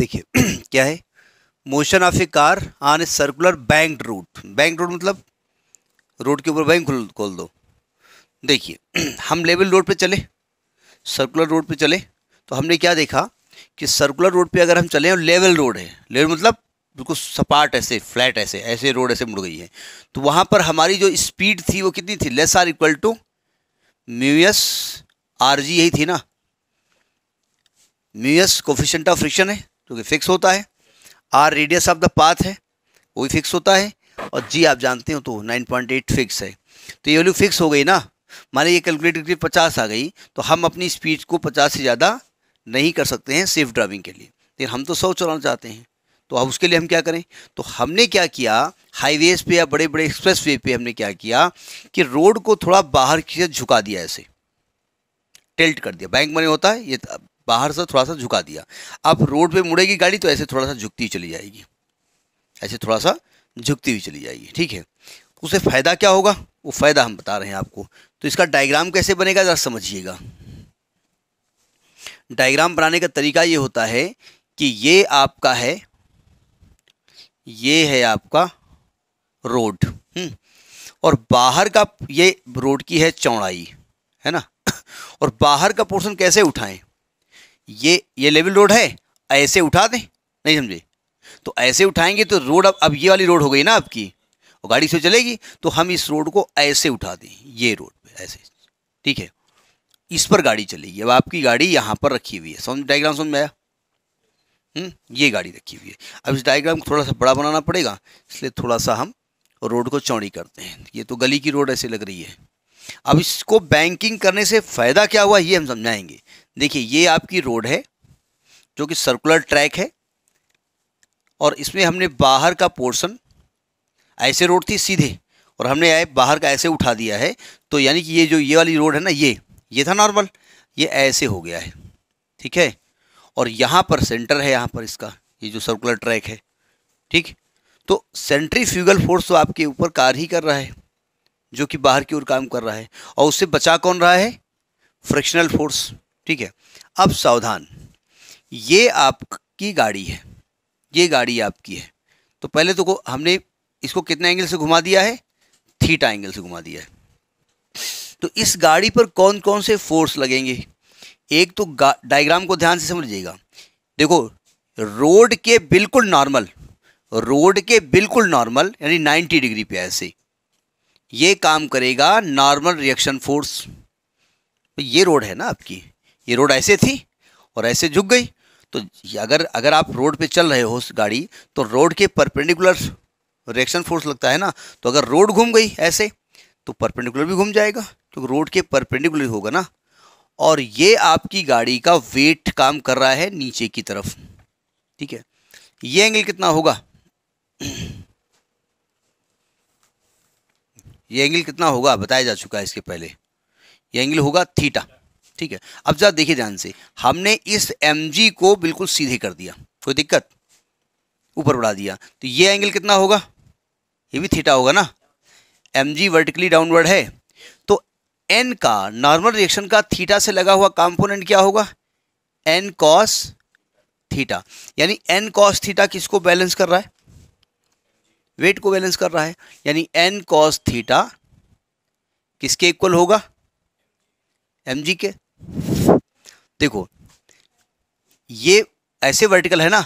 देखिए क्या है motion of a car on a circular bank route bank route मतलब रोड के ऊपर बैंक खोल दो देखिए हम लेवल रोड पे चले सर्कुलर रोड पे चले तो हमने क्या देखा कि सर्कुलर रोड पे अगर हम चले और लेवल रोड है लेवल मतलब बिल्कुल सपाट ऐसे फ्लैट ऐसे ऐसे रोड ऐसे मुड़ गई है तो वहाँ पर हमारी जो स्पीड थी वो कितनी थी less or equal to mu s R g यही थी ना म्यूएस कोफिशेंट ऑफ फ्रिक्शन है क्योंकि फिक्स होता है R radius of the path है वो भी फिक्स होता है और जी आप जानते हो तो 9.8 फिक्स है तो ये वैल्यू फिक्स हो गई ना मान ये कैलकुलेट करके पचास आ गई तो हम अपनी स्पीड को पचास से ज़्यादा नहीं कर सकते हैं सेफ ड्राइविंग के लिए लेकिन हम तो सौ चलाना चाहते हैं तो अब उसके लिए हम क्या करें तो हमने क्या किया हाईवेज पे या बड़े बड़े एक्सप्रेस वे पे हमने क्या किया कि रोड को थोड़ा बाहर की झुका दिया ऐसे टेल्ट कर दिया बैंक मनी होता है ये बाहर से थोड़ा सा झुका दिया अब रोड पे मुड़ेगी गाड़ी तो ऐसे थोड़ा सा झुकती हुई चली जाएगी ऐसे थोड़ा सा झुकती हुई चली जाएगी ठीक है उसे फ़ायदा क्या होगा वो फ़ायदा हम बता रहे हैं आपको तो इसका डायग्राम कैसे बनेगा ज़रा समझिएगा डायग्राम बनाने का तरीका ये होता है कि ये आपका है ये है आपका रोड हम्म, और बाहर का ये रोड की है चौड़ाई है ना और बाहर का पोर्शन कैसे उठाएं ये ये लेवल रोड है ऐसे उठा दें नहीं समझे तो ऐसे उठाएंगे तो रोड अब अब ये वाली रोड हो गई ना आपकी और गाड़ी से चलेगी तो हम इस रोड को ऐसे उठा दें ये रोड पे ऐसे ठीक है इस पर गाड़ी चलेगी अब आपकी गाड़ी यहाँ पर रखी हुई है समझ डायग्राम समझ में आया हम्म, ये गाड़ी रखी हुई है अब इस डायग्राम को थोड़ा सा बड़ा बनाना पड़ेगा इसलिए थोड़ा सा हम रोड को चौड़ी करते हैं ये तो गली की रोड ऐसे लग रही है अब इसको बैंकिंग करने से फ़ायदा क्या हुआ ये हम समझाएंगे देखिए ये आपकी रोड है जो कि सर्कुलर ट्रैक है और इसमें हमने बाहर का पोर्शन ऐसे रोड थी सीधे और हमने आए बाहर का ऐसे उठा दिया है तो यानी कि ये जो ये वाली रोड है ना ये ये था नॉर्मल ये ऐसे हो गया है ठीक है और यहाँ पर सेंटर है यहाँ पर इसका ये जो सर्कुलर ट्रैक है ठीक तो सेंट्रीफ्यूगल फोर्स तो आपके ऊपर कार ही कर रहा है जो कि बाहर की ओर काम कर रहा है और उससे बचा कौन रहा है फ्रिक्शनल फोर्स ठीक है अब सावधान ये आपकी गाड़ी है ये गाड़ी आपकी है तो पहले तो को हमने इसको कितने एंगल से घुमा दिया है थीटा एंगल से घुमा दिया है तो इस गाड़ी पर कौन कौन से फोर्स लगेंगे एक तो डायग्राम को ध्यान से समझिएगा देखो रोड के बिल्कुल नॉर्मल रोड के बिल्कुल नॉर्मल यानी 90 डिग्री पे ऐसे ये काम करेगा नॉर्मल रिएक्शन फोर्स ये रोड है ना आपकी ये रोड ऐसे थी और ऐसे झुक गई तो अगर अगर आप रोड पे चल रहे हो गाड़ी तो रोड के परपेंडिकुलर रिएक्शन फोर्स लगता है ना तो अगर रोड घूम गई ऐसे तो परपेंडिकुलर भी घूम जाएगा क्योंकि तो रोड के परपेंडिकुलर होगा ना और ये आपकी गाड़ी का वेट काम कर रहा है नीचे की तरफ ठीक है ये एंगल कितना होगा ये एंगल कितना होगा बताया जा चुका है इसके पहले ये एंगल होगा थीटा ठीक है अब जरा देखिए ध्यान से हमने इस एम को बिल्कुल सीधे कर दिया कोई दिक्कत ऊपर बढ़ा दिया तो ये एंगल कितना होगा ये भी थीटा होगा ना एम वर्टिकली डाउनवर्ड है तो एन का नॉर्मल रिएक्शन का थीटा से लगा हुआ कॉम्पोनेंट क्या होगा एन कॉस थीटा यानी एन कॉस थीटा किसको बैलेंस कर रहा है वेट को बैलेंस कर रहा है यानी एन कॉस थीटा किसके इक्वल होगा एम के देखो ये ऐसे वर्टिकल है ना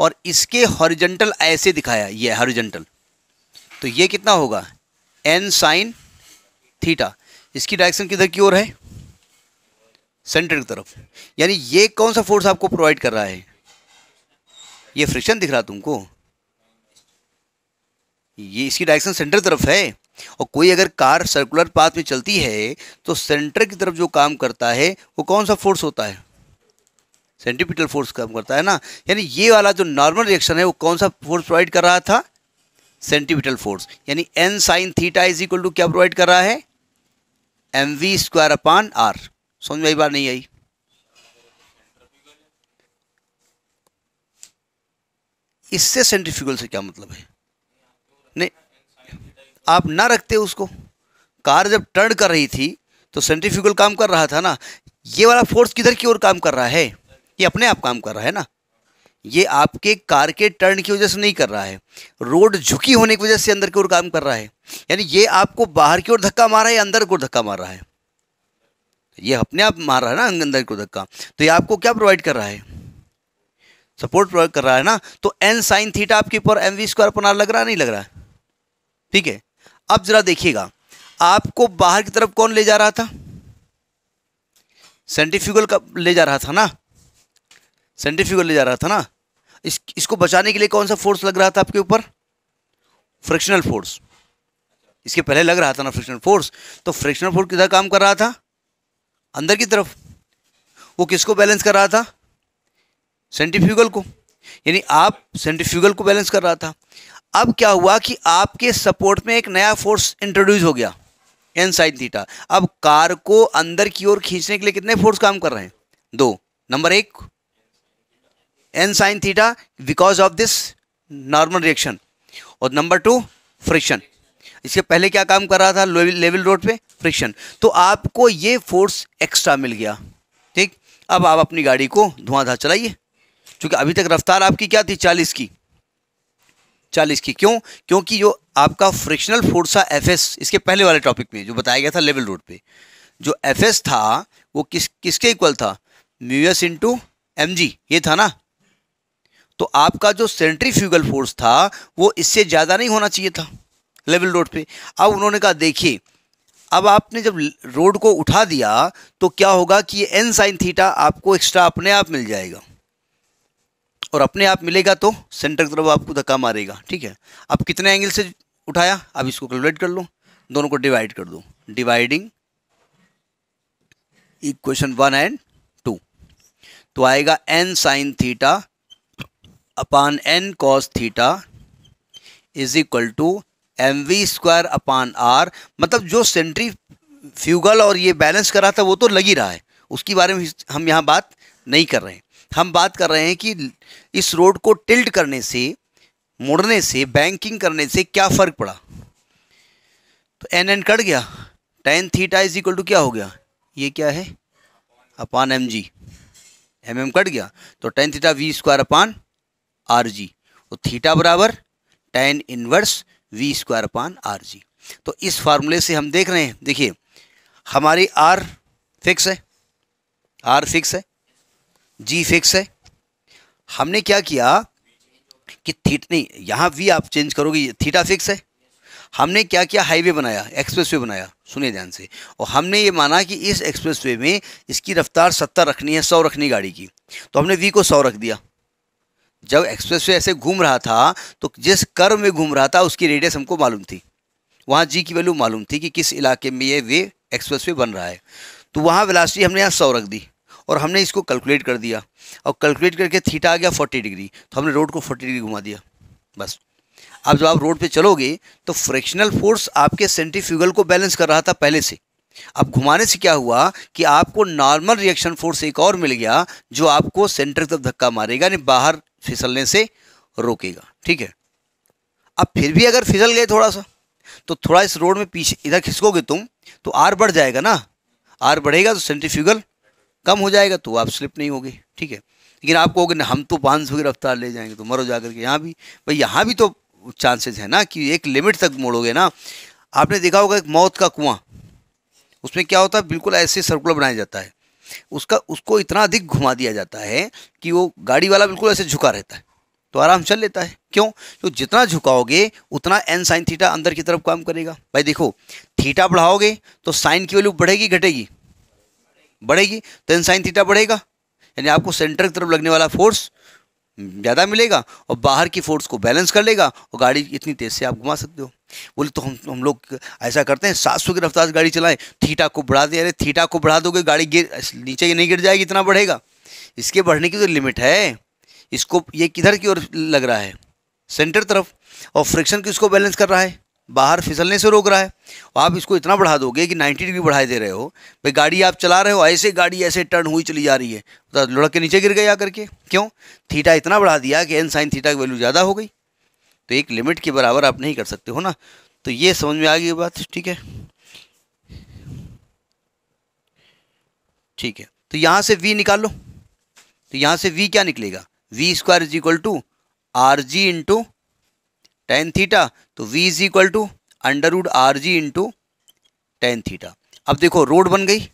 और इसके हॉरिजेंटल ऐसे दिखाया ये हॉरिजेंटल तो ये कितना होगा एन साइन थीटा इसकी डायरेक्शन किधर की ओर है सेंटर की तरफ यानी ये कौन सा फोर्स आपको प्रोवाइड कर रहा है ये फ्रिक्शन दिख रहा तुमको ये इसकी डायरेक्शन सेंटर तरफ है और कोई अगर कार सर्कुलर पाथ में चलती है तो सेंटर की तरफ जो काम करता है वो कौन सा फोर्स होता है सेंटीपिटल फोर्स काम करता है ना यानी ये वाला जो नॉर्मल रिएक्शन है वो कौन सा फोर्स प्रोवाइड कर रहा था सेंटीपिटल फोर्स यानी N sine theta is equal to क्या प्रोवाइड कर रहा है m v square upon R समझ में बार नहीं आई इससे सेंट्रीफ्यूगल से क्या मतलब है आप ना रखते उसको कार जब टर्न कर रही थी तो सेंट्रीफ्यूगल काम कर रहा था ना ये वाला फोर्स किधर की ओर काम कर रहा है ये अपने आप काम कर रहा है ना ये आपके कार के टर्न की वजह से नहीं कर रहा है रोड झुकी होने की वजह से अंदर की ओर काम कर रहा है यानी ये आपको बाहर की ओर धक्का मार रहा है अंदर की ओर धक्का मार रहा है ये अपने आप मार रहा है ना अंदर को धक्का तो ये आपको क्या प्रोवाइड कर रहा है सपोर्ट प्रोवाइड कर रहा है ना तो एन साइन थीटा आपके ऊपर एम वी स्क्वायर पर लग रहा नहीं लग रहा है ठीक है अब जरा देखिएगा आपको बाहर की तरफ कौन ले जा रहा था सेंट्रीफ्यूगल का ले जा रहा था ना सेंट्रीफ्यूगल ले जा रहा था ना इस इसको बचाने के लिए कौन सा फोर्स लग रहा था आपके ऊपर फ्रिक्शनल फोर्स इसके पहले लग रहा था ना फ्रिक्शनल फोर्स तो फ्रिक्शनल फोर्स किधर काम कर रहा था अंदर की तरफ वो किसको बैलेंस कर रहा था सेंट्रीफ्यूगल को यानी आप सेंट्रीफ्यूगल को बैलेंस कर रहा था अब क्या हुआ कि आपके सपोर्ट में एक नया फोर्स इंट्रोड्यूस हो गया एन साइन थीटा अब कार को अंदर की ओर खींचने के लिए कितने फोर्स काम कर रहे हैं दो नंबर एक N sine theta because of this normal reaction और नंबर टू फ्रिक्शन इसके पहले क्या काम कर रहा था लेवल रोड पे फ्रिक्शन तो आपको ये फोर्स एक्स्ट्रा मिल गया ठीक अब आप अपनी गाड़ी को धुआंधार चलाइए क्योंकि अभी तक रफ्तार आपकी क्या थी चालीस की चालीस की क्यों क्योंकि जो आपका फ्रिक्शनल फोर्स था एफ एस इसके पहले वाले टॉपिक में जो बताया गया था लेवल रोड पे जो एफ एस था वो किस किसके इक्वल था mu s into m g ये था ना तो आपका जो सेंट्री फ्यूगल फोर्स था वो इससे ज़्यादा नहीं होना चाहिए था लेवल रोड पे अब उन्होंने कहा देखिए अब आपने जब रोड को उठा दिया तो क्या होगा कि ये एन साइन थीटा आपको एक्स्ट्रा अपने आप मिल जाएगा और अपने आप मिलेगा तो सेंटर की तरफ आपको धक्का मारेगा ठीक है अब कितने एंगल से उठाया अब इसको कैलकुलेट कर लो दोनों को डिवाइड कर दो dividing equation one and two तो आएगा N sine theta upon N cos theta is equal to m v square upon R मतलब जो सेंट्री फ्यूगल और ये बैलेंस करा था वो तो लग ही रहा है उसके बारे में हम यहाँ बात नहीं कर रहे हैं हम बात कर रहे हैं कि इस रोड को टिल्ट करने से मुड़ने से बैंकिंग करने से क्या फ़र्क पड़ा तो एन एन कट गया tan theta is equal to क्या हो गया ये क्या है upon m g m m cut गया तो tan theta v square upon are g तो थीटा बराबर tan inverse v square upon are g तो इस फार्मूले से हम देख रहे हैं देखिए हमारी आर फिक्स है आर फिक्स है जी फिक्स है हमने क्या किया कि थीट नहीं यहाँ वी आप चेंज करोगे थीटा फिक्स है हमने क्या किया हाईवे बनाया एक्सप्रेसवे बनाया सुनिए ध्यान से और हमने ये माना कि इस एक्सप्रेसवे में इसकी रफ्तार सत्तर रखनी है सौ रखनी गाड़ी की तो हमने वी को सौ रख दिया जब एक्सप्रेसवे ऐसे घूम रहा था तो जिस कर में घूम रहा था उसकी रेडियस हमको मालूम थी वहाँ जी की वैल्यू मालूम थी कि किस इलाके में ये वे एक्सप्रेस बन रहा है तो वहाँ वेलासिटी हमने यहाँ सौ रख दी और हमने इसको कैलकुलेट कर दिया और कैलकुलेट करके थीटा आ गया फोर्टी डिग्री तो हमने रोड को फोर्टी डिग्री घुमा दिया बस अब जब आप रोड पे चलोगे तो फ्रैक्शनल फोर्स आपके सेंट्रीफ्यूगल को बैलेंस कर रहा था पहले से अब घुमाने से क्या हुआ कि आपको नॉर्मल रिएक्शन फोर्स एक और मिल गया जो आपको सेंटर तक धक्का मारेगा यानी बाहर फिसलने से रोकेगा ठीक है अब फिर भी अगर फिसल गए थोड़ा सा तो थोड़ा इस रोड में पीछे इधर खिसकोगे तुम तो आर बढ़ जाएगा ना आर बढ़ेगा तो सेंट्रीफ्यूगल कम हो जाएगा तो आप स्लिप नहीं होगे ठीक है लेकिन आप कहोगे ना हम तो पाँच सौ की रफ्तार ले जाएंगे तो मरो जा करके यहाँ भी भाई यहाँ भी तो चांसेस है ना कि एक लिमिट तक मोड़ोगे ना आपने देखा होगा एक मौत का कुआं उसमें क्या होता है बिल्कुल ऐसे सर्कुलर बनाया जाता है उसका उसको इतना अधिक घुमा दिया जाता है कि वो गाड़ी वाला बिल्कुल ऐसे झुका रहता है तो आराम चल लेता है क्यों तो जितना झुकाओगे उतना एन साइन थीटा अंदर की तरफ काम करेगा भाई देखो थीटा बढ़ाओगे तो साइन की वैल्यू बढ़ेगी घटेगी बढ़ेगी तो इन साइन थीटा बढ़ेगा यानी आपको सेंटर की तरफ लगने वाला फोर्स ज़्यादा मिलेगा और बाहर की फोर्स को बैलेंस कर लेगा और गाड़ी इतनी तेज़ से आप घुमा सकते हो बोले तो हम हम लोग ऐसा करते हैं सात सौ की रफ्तार गाड़ी चलाएं थीटा को बढ़ा दें अरे थीटा को बढ़ा दोगे गाड़ी गिर नीचे ये नहीं गिर जाएगी इतना बढ़ेगा इसके बढ़ने की तो लिमिट है इसको ये किधर की ओर लग रहा है सेंटर तरफ और फ्रिक्शन किसको बैलेंस कर रहा है बाहर फिसलने से रोक रहा है आप इसको इतना बढ़ा दोगे कि 90 डिग्री बढ़ाए दे रहे हो भाई गाड़ी आप चला रहे हो ऐसे गाड़ी ऐसे टर्न हुई चली जा रही है तो लुढ़क के नीचे गिर गया करके क्यों थीटा इतना बढ़ा दिया कि एन साइन थीटा की वैल्यू ज़्यादा हो गई तो एक लिमिट के बराबर आप नहीं कर सकते हो ना तो ये समझ में आ गई बात ठीक है ठीक है तो यहाँ से वी निकाल लो तो यहाँ से वी क्या निकलेगा v square is equal to R g into tan theta तो v is equal to under R g into tan theta अब देखो रोड बन गई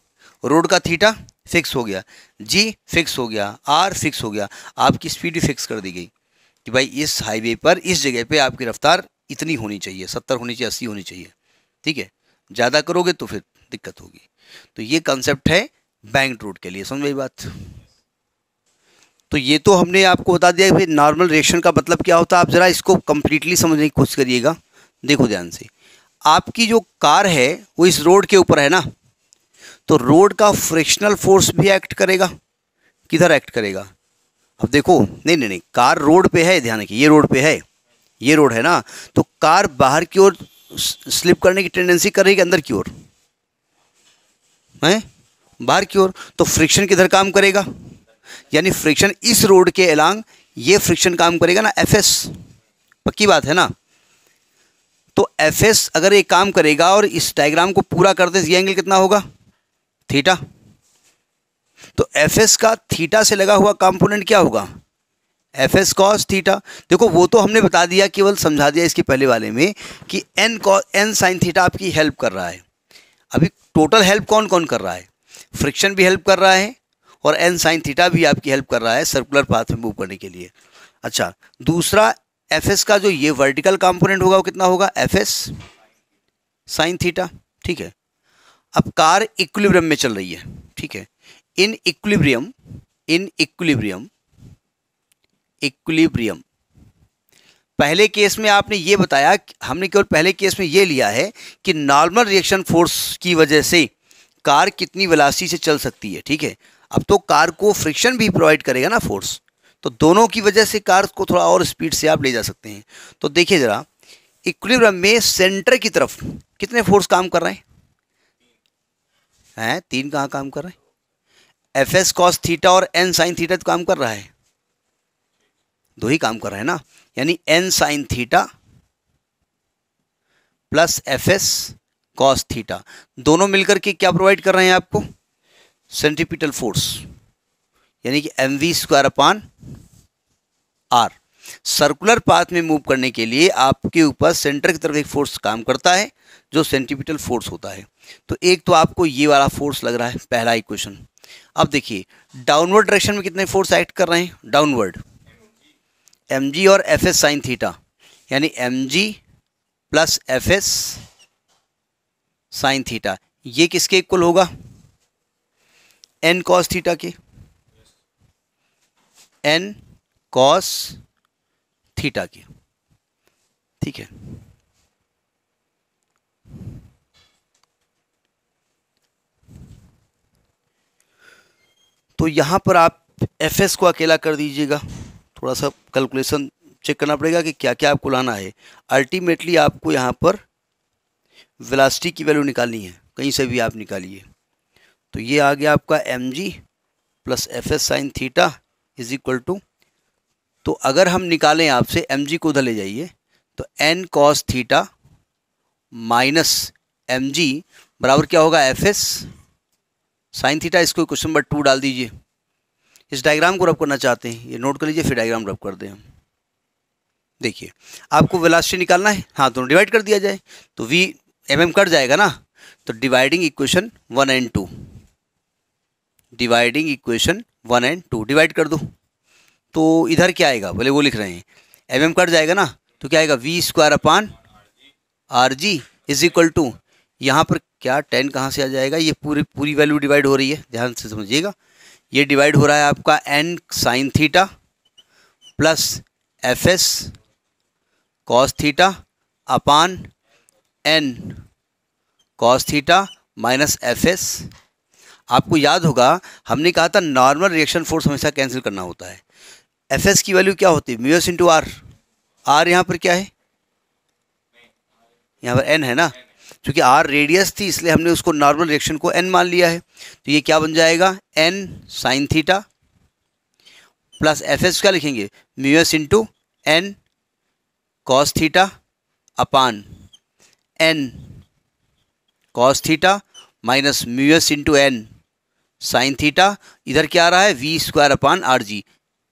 रोड का थीटा फिक्स हो गया जी फिक्स हो गया आर फिक्स हो गया आपकी स्पीड भी फिक्स कर दी गई कि भाई इस हाईवे पर इस जगह पे आपकी रफ्तार इतनी होनी चाहिए सत्तर होनी चाहिए अस्सी होनी चाहिए ठीक है ज़्यादा करोगे तो फिर दिक्कत होगी तो ये कंसेप्ट है बैंक रोड के लिए समझ गई बात तो ये तो हमने आपको बता दिया भाई नॉर्मल रिएक्शन का मतलब क्या होता है आप ज़रा इसको कम्प्लीटली समझने की कोशिश करिएगा देखो ध्यान से आपकी जो कार है वो इस रोड के ऊपर है ना तो रोड का फ्रिक्शनल फोर्स भी एक्ट करेगा किधर एक्ट करेगा अब देखो नहीं नहीं नहीं कार रोड पे है ध्यान रखिए ये रोड पे है ये रोड है ना तो कार बाहर की ओर स्लिप करने की टेंडेंसी कर रही है अंदर की ओर है बाहर की ओर तो फ्रिक्शन किधर काम करेगा यानी फ्रिक्शन इस रोड के अलांग ये फ्रिक्शन काम करेगा ना एफ एस पक्की बात है ना तो एफ एस अगर ये काम करेगा और इस डायग्राम को पूरा कर दे ये एंगल कितना होगा थीटा तो एफ एस का थीटा से लगा हुआ कंपोनेंट क्या होगा एफ एस कॉस थीटा देखो वो तो हमने बता दिया केवल समझा दिया इसके पहले वाले में कि एन कॉ एन साइन थीटा आपकी हेल्प कर रहा है अभी टोटल हेल्प कौन कौन कर रहा है फ्रिक्शन भी हेल्प कर रहा है और एन साइन थीटा भी आपकी हेल्प कर रहा है सर्कुलर पाथ में मूव करने के लिए अच्छा दूसरा एफ एस का जो ये वर्टिकल कॉम्पोनेंट होगा वो कितना होगा एफ एस साइन थीटा ठीक है अब कार इक्विलिब्रियम में चल रही है ठीक है in equilibrium in equilibrium equilibrium पहले केस में आपने ये बताया हमने केवल पहले केस में ये लिया है कि नॉर्मल रिएक्शन फोर्स की वजह से कार कितनी वेलासिटी से चल सकती है ठीक है अब तो कार को फ्रिक्शन भी प्रोवाइड करेगा ना फोर्स तो दोनों की वजह से कार को थोड़ा और स्पीड से आप ले जा सकते हैं तो देखिए ज़रा इक्विलिब्रियम में सेंटर की तरफ कितने फोर्स काम कर रहे हैं हैं तीन कहाँ काम कर रहे हैं एफ एस कॉस थीटा और एन साइन थीटा तो काम कर रहा है दो ही काम कर रहे हैं ना यानी N sine theta plus f s cos theta दोनों मिलकर के क्या प्रोवाइड कर रहे हैं आपको सेंट्रीपिटल फोर्स यानी कि m v square upon R circular path में मूव करने के लिए आपके ऊपर सेंटर की तरफ एक फोर्स काम करता है जो सेंट्रीपिटल फोर्स होता है तो एक तो आपको ये वाला फोर्स लग रहा है पहला इक्वेशन अब देखिए डाउनवर्ड डायरेक्शन में कितने फोर्स एक्ट कर रहे हैं डाउनवर्ड एम जी और एफ एस साइन थीटा यानी m g plus f s sine theta ये किसके इक्वल होगा एन कॉस थीटा के एन कॉस थीटा के ठीक है तो यहां पर आप एफ एस को अकेला कर दीजिएगा थोड़ा सा कैलकुलेशन चेक करना पड़ेगा कि क्या क्या आपको लाना है अल्टीमेटली आपको यहां पर वेलासिटी की वैल्यू निकालनी है कहीं से भी आप निकालिए तो ये आ गया आपका m g plus f s sine theta is equal to तो अगर हम निकालें आपसे एम जी को उधर ले जाइए तो n cos theta minus m g बराबर क्या होगा एफ एस साइन थीटा इसको क्वेश्चन नंबर टू डाल दीजिए इस डायग्राम को रब करना चाहते हैं ये नोट कर लीजिए फिर डायग्राम रब कर दें हम देखिए आपको वेलासिटी निकालना है हाँ दोनों तो डिवाइड कर दिया जाए तो वी एम एम कट जाएगा ना तो dividing equation one and two dividing equation one and two divide कर दो तो इधर क्या आएगा बोले वो लिख रहे हैं एम एम कट जाएगा ना तो क्या आएगा v square upon are g is equal to यहाँ पर क्या टेन कहाँ से आ जाएगा ये पूरी पूरी वैल्यू डिवाइड हो रही है ध्यान से समझिएगा ये डिवाइड हो रहा है आपका n sine theta plus f s cos theta upon N cos theta minus f s आपको याद होगा हमने कहा था नॉर्मल रिएक्शन फोर्स हमेशा कैंसिल करना होता है एफ एस की वैल्यू क्या होती है म्यूस इंटू आर आर यहाँ पर क्या है यहाँ पर एन है ना क्योंकि आर रेडियस थी इसलिए हमने उसको नॉर्मल रिएक्शन को एन मान लिया है तो ये क्या बन जाएगा n sine theta plus f s क्या लिखेंगे mu s into n cos theta upon N cos theta minus mu s into n sine theta इधर क्या आ रहा है v square upon are g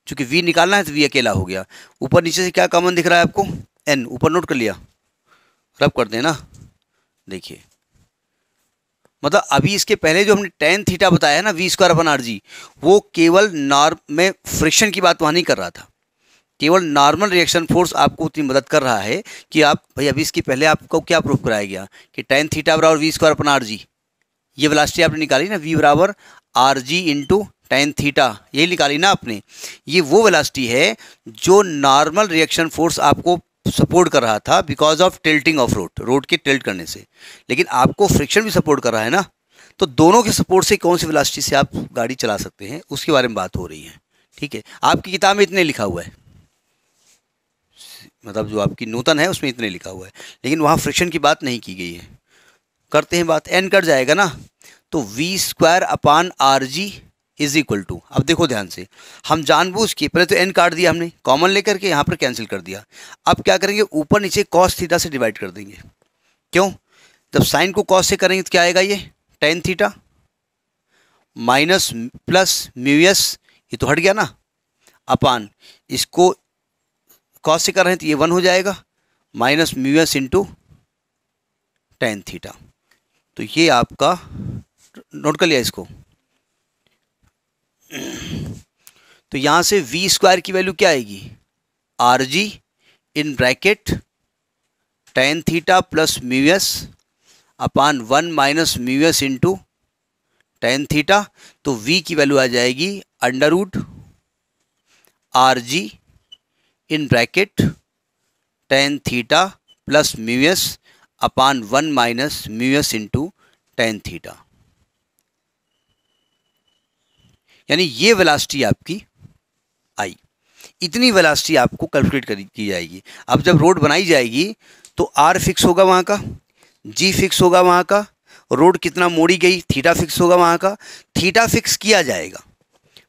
चूँकि वी निकालना है तो वी अकेला हो गया ऊपर नीचे से क्या कॉमन दिख रहा है आपको एन ऊपर नोट कर लिया रब कर देना देखिए मतलब अभी इसके पहले जो हमने टेन थीटा बताया है ना v square upon r g वो केवल नॉर्म में फ्रिक्शन की बात वहाँ नहीं कर रहा था केवल नॉर्मल रिएक्शन फोर्स आपको उतनी मदद कर रहा है कि आप भाई अभी इसके पहले आपको क्या प्रूफ कराया गया कि टेन थीटा बराबर v square upon r g ये वेलासिटी आपने निकाली ना वी बराबर r g into tan theta यही निकाली ना आपने ये वो वेलासिटी है जो नॉर्मल रिएक्शन फोर्स आपको सपोर्ट कर रहा था because of tilting of road road के टिल्ट करने से लेकिन आपको फ्रिक्शन भी सपोर्ट कर रहा है ना तो दोनों के सपोर्ट से कौन सी वेलासिटी से आप गाड़ी चला सकते हैं उसके बारे में बात हो रही है ठीक है आपकी किताब में इतने लिखा हुआ है मतलब जो आपकी नूतन है उसमें इतने लिखा हुआ है लेकिन वहाँ फ्रिक्शन की बात नहीं की गई है करते हैं बात एन कट जाएगा ना तो v square upon are g is equal to अब देखो ध्यान से हम जानबूझ के पहले तो एन काट दिया हमने कॉमन लेकर के यहाँ पर कैंसिल कर दिया अब क्या करेंगे ऊपर नीचे कॉस थीटा से डिवाइड कर देंगे क्यों जब साइन को कॉस से करेंगे तो क्या आएगा ये tan theta minus plus mu s ये तो हट गया ना अपान इसको कॉस से कर रहे हैं तो ये वन हो जाएगा minus mu s into tan theta तो ये आपका नोट कर लिया इसको तो यहां से वी स्क्वायर की वैल्यू क्या आएगी r g in bracket tan theta plus mu s upon one minus mu s into tan theta तो वी की वैल्यू आ जाएगी under root r g in bracket tan theta plus mu s upon one minus mu s into tan theta यानी ये velocity आपकी आई इतनी velocity आपको calculate की जाएगी अब जब रोड बनाई जाएगी तो आर फिक्स होगा वहाँ का जी फिक्स होगा वहाँ का रोड कितना मोड़ी गई थीटा फिक्स होगा वहाँ का थीटा फिक्स किया जाएगा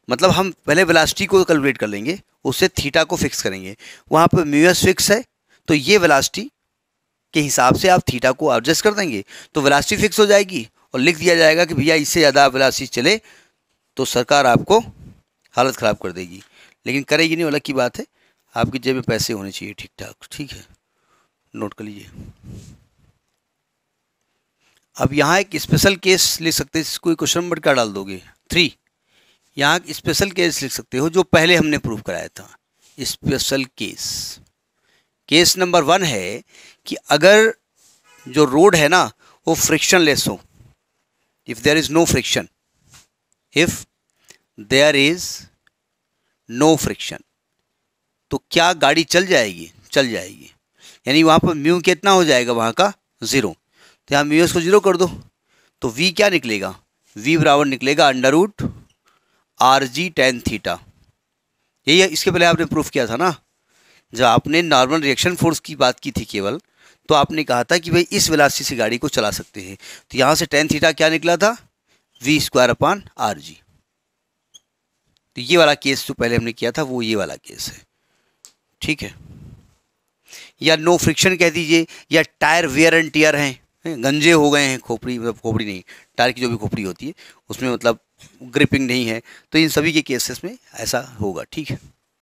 मतलब हम पहले वेलासिटी को कैलकुलेट कर लेंगे उससे थीटा को फिक्स करेंगे वहाँ पर म्यूएस फिक्स है तो ये वेलासिटी के हिसाब से आप थीटा को एडजस्ट कर देंगे तो वेलासिटी फिक्स हो जाएगी और लिख दिया जाएगा कि भैया इससे ज़्यादा वेलासिटी चले तो सरकार आपको हालत ख़राब कर देगी लेकिन करेगी नहीं अलग की बात है आपकी जेब में पैसे होने चाहिए ठीक ठाक ठीक है नोट कर लीजिए अब यहाँ एक स्पेशल केस लिख सकते हैं कोई क्वेश्चन नंबर क्या डाल दोगे थ्री यहाँ एक स्पेशल केस लिख सकते हो जो पहले हमने प्रूव कराया था special case case number one है कि अगर जो रोड है ना वो फ्रिक्शन लेस हो if there is no friction if there is no friction तो क्या गाड़ी चल जाएगी चल जाएगी यानी वहाँ पर म्यू कितना हो जाएगा वहाँ का ज़ीरो तो यहाँ म्यू को ज़ीरो कर दो तो वी क्या निकलेगा वी बराबर निकलेगा under root r g tan theta यही है इसके पहले आपने प्रूफ किया था ना जब आपने नॉर्मल रिएक्शन फोर्स की बात की थी केवल तो आपने कहा था कि भाई इस वेलासिटी से गाड़ी को चला सकते हैं तो यहाँ से टेन थीटा क्या निकला था v square upon r g तो ये वाला केस जो पहले हमने किया था वो ये वाला केस है ठीक है या नो फ्रिक्शन कह दीजिए या टायर वेयर एंड टीयर हैं गंजे हो गए हैं खोपड़ी मतलब खोपड़ी नहीं टायर की जो भी खोपड़ी होती है उसमें मतलब ग्रिपिंग नहीं है तो इन सभी के केसेस में ऐसा होगा ठीक है